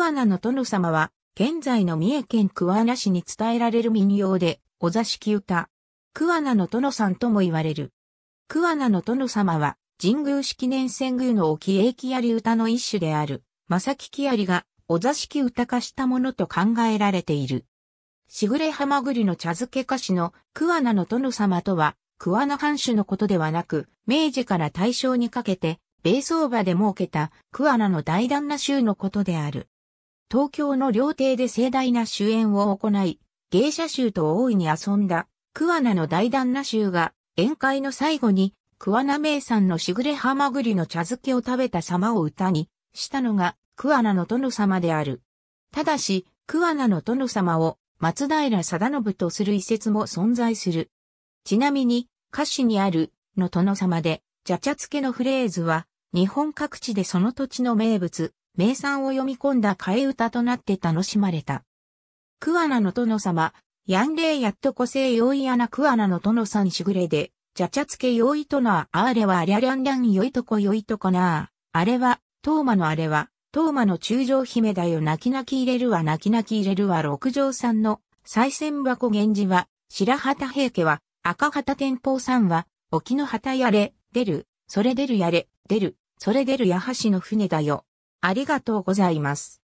桑名の殿様は、現在の三重県桑名市に伝えられる民謡で、お座敷歌。桑名の殿さんとも言われる。桑名の殿様は、神宮式年遷宮の沖永木槍歌の一種である、正木木槍が、お座敷歌化したものと考えられている。しぐれはまぐりの茶漬け菓子の桑名の殿様とは、桑名藩主のことではなく、明治から大正にかけて、米相場で設けた桑名の大旦那衆のことである。東京の料亭で盛大な主演を行い、芸者衆と大いに遊んだ、桑名の大旦那衆が、宴会の最後に、桑名名産のしぐれはまぐりの茶漬けを食べた様を歌に、したのが、桑名の殿様である。ただし、桑名の殿様を、松平定信とする一説も存在する。ちなみに、歌詞にある、の殿様で、茶茶漬けのフレーズは、日本各地でその土地の名物、名産を読み込んだ替え歌となって楽しまれた。桑名の殿様、ヤンレイやっと個性良いやな桑名の殿さんしぐれで、じゃちゃつけ用いとなあ、あれはありゃりゃんりゃんよいとこよいとこなあ、あれは、トーマのあれは、トーマの中将姫だよ泣き泣き入れるわ泣き泣き入れるわ六条さんの、再選箱源氏は、白旗平家は、赤旗天保さんは、沖の旗やれ、出る、それ出るやれ、出る、それ出るや橋の船だよ。ありがとうございます。